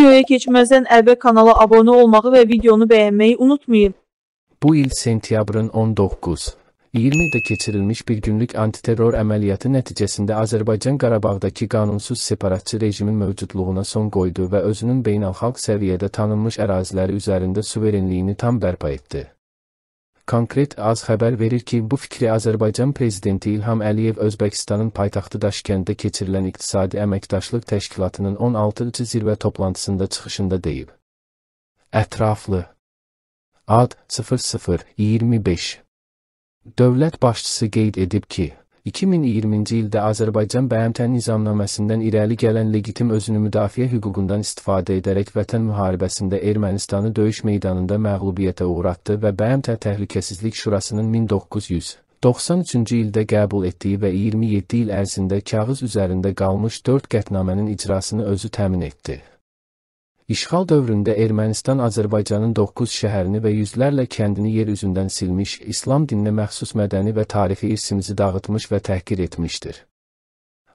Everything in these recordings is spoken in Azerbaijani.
Videoya keçməzdən əvvəl kanala abunə olmağı və videonu bəyənməyi unutmayın. Bu il sentyabrın 19 20-də keçirilmiş bir günlük antiterror əməliyyatı nəticəsində Azərbaycan Qarabağdakı qanunsuz separatçı rejimin mövcudluğuna son qoydu və özünün beynəlxalq səviyyədə tanınmış əraziləri üzərində suverenliyini tam bərpa etdi. Konkret az xəbər verir ki, bu fikri Azərbaycan prezidenti İlham Əliyev Özbəkistanın paytaxtı Daşkəndə keçirilən İqtisadi Əməkdaşlıq Təşkilatının 16-cı zirvə toplantısında çıxışında deyib. Ətraflı. Ad 0025. Dövlət başçısı qeyd edib ki, 2020-ci ildə Azərbaycan BMT nizamnaməsindən irəli gələn legitim özünü müdafiə hüququndan istifadə edərək vətən müharibəsində Ermənistanı döyüş meydanında məğlubiyyətə uğratdı və BMT Təhlükəsizlik Şurasının 1993-cü ildə qəbul etdiyi və 27 il ərzində kağız üzərində qalmış 4 qətnamənin icrasını özü təmin etdi. İşğal dövründə Ermənistan Azərbaycanın 9 şəhərini və yüzlərlə kəndini yer üzündən silmiş, İslam dininə məxsus mədəni və tarixi irsimizi dağıtmış və təhqir etmişdir.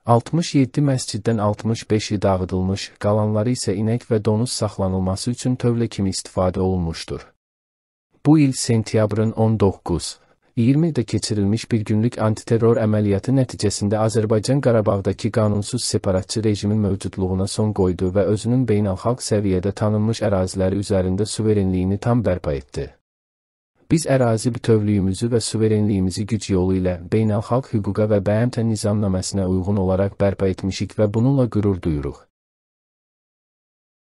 67 məsciddən 65-i dağıdılmış, qalanları isə inək və donuz saxlanılması üçün tövlə kimi istifadə olunmuşdur. Bu il sentyabrın 19 20-də keçirilmiş bir günlük antiterror əməliyyatı nəticəsində Azərbaycan Qarabağdakı qanunsuz separatçı rejimin mövcudluğuna son qoydu və özünün beynəlxalq səviyyədə tanınmış əraziləri üzərində suverenliyini tam bərpa etdi. Biz ərazi bütövlüyümüzü və suverenliyimizi güc yolu ilə beynəlxalq hüquqa və BMT nizamnaməsinə uyğun olaraq bərpa etmişik və bununla qürur duyuruq.